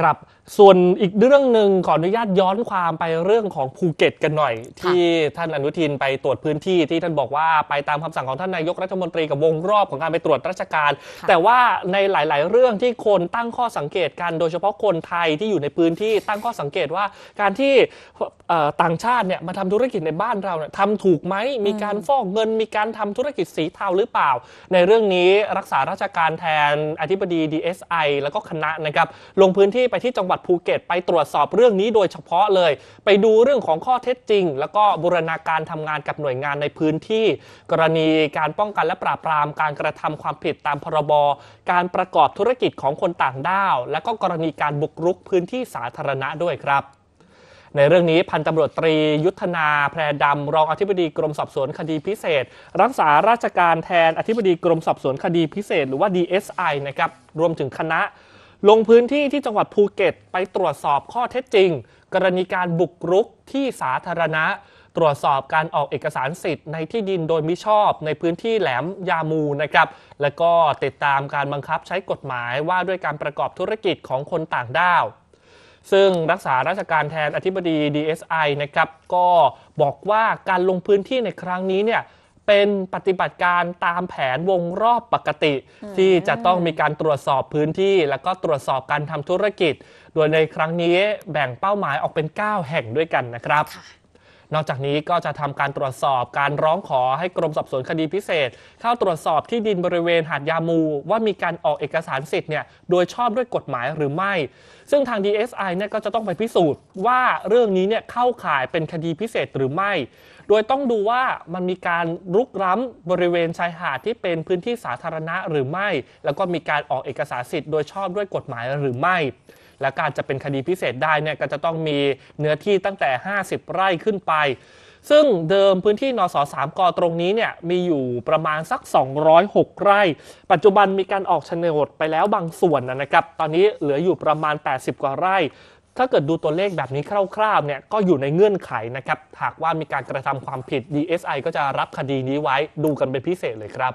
ครับส่วนอีกเรื่องหนึ่งขออนุญาตย้อนความไปเรื่องของภูเก็ตกันหน่อย ที่ท่านอนุทินไปตรวจพื้นที่ที่ท่านบอกว่าไปตามคำสั่งของท่านนายกรัฐมนตรีกับวงรอบของการไปตรวจราชการ แต่ว่าในหลาย ๆ เรื่องที่คนตั้งข้อสังเกตกันโดยเฉพาะคนไทยที่อยู่ในพื้นที่ตั้งข้อสังเกตว่าการที่ต่างชาติเนี่ยมาทำธุรกิจในบ้านเราเนี่ยทำถูกไหมมีการฟอกเงินมีการทำธุรกิจสีเทาหรือเปล่า ในเรื่องนี้รักษาราชการแทนอธิบดี DSI แล้วก็คณะนะครับลงพื้นที่ไปที่จังหวัดภูเก็ต ไปตรวจสอบเรื่องนี้โดยเฉพาะเลย ไปดูเรื่องของข้อเท็จจริง แล้วก็บูรณาการทำงานกับหน่วยงานในพื้นที่ กรณีการป้องกันและปราบปรามการกระทำความผิดตามพรบการประกอบธุรกิจของคนต่างด้าวและก็กรณีการบุกรุกพื้นที่สาธารณะด้วยครับในเรื่องนี้พันตำรวจตรี ยุทธนาแพรดำ รองอธิบดีกรมสอบสวนคดีพิเศษ รักษาราชการแทนอธิบดีกรมสอบสวนคดีพิเศษ หรือว่า DSI นะครับ รวมถึงคณะ ลงพื้นที่ที่จังหวัดภูเก็ตไปตรวจสอบข้อเท็จจริง กรณีการบุกรุกที่สาธารณะ ตรวจสอบการออกเอกสารสิทธิ์ในที่ดินโดยมิชอบ ในพื้นที่แหลมยามูนะครับและก็ติดตามการบังคับใช้กฎหมายว่าด้วยการประกอบธุรกิจของคนต่างด้าวซึ่งรักษาราชการแทนอธิบดี DSI นะครับก็บอกว่าการลงพื้นที่ในครั้งนี้เนี่ยเป็นปฏิบัติการตามแผนวงรอบปกติ ที่จะต้องมีการตรวจสอบพื้นที่แล้วก็ตรวจสอบการทำธุรกิจโดยในครั้งนี้แบ่งเป้าหมายออกเป็น 9 แห่งด้วยกันนะครับนอกจากนี้ก็จะทำการตรวจสอบการร้องขอให้กรมสอบสวนคดีพิเศษ เข้าตรวจสอบที่ดินบริเวณหาดยามู ว่ามีการออกเอกสารสิทธิ์เนี่ยโดยชอบด้วยกฎหมายหรือไม่ ซึ่งทาง DSI เนี่ยก็จะต้องไปพิสูจน์ว่าเรื่องนี้เนี่ยเข้าข่ายเป็นคดีพิเศษหรือไม่ โดยต้องดูว่ามันมีการรุกล้ำบริเวณชายหาดที่เป็นพื้นที่สาธารณะหรือไม่แล้วก็มีการออกเอกสารสิทธิ์ โดยชอบด้วยกฎหมายหรือไม่และการจะเป็นคดีพิเศษได้เนี่ยก็จะต้องมีเนื้อที่ตั้งแต่ 50 ไร่ขึ้นไป ซึ่งเดิมพื้นที่นสสามกตรงนี้เนี่ยมีอยู่ประมาณสัก 206 ไร่ ปัจจุบันมีการออกโฉนดไปแล้วบางส่วนนะครับ ตอนนี้เหลืออยู่ประมาณ 80 กว่าไร่ ถ้าเกิดดูตัวเลขแบบนี้คร่าวๆเนี่ยก็อยู่ในเงื่อนไขนะครับหากว่ามีการกระทำความผิด DSI ก็จะรับคดีนี้ไว้ดูกันเป็นพิเศษเลยครับ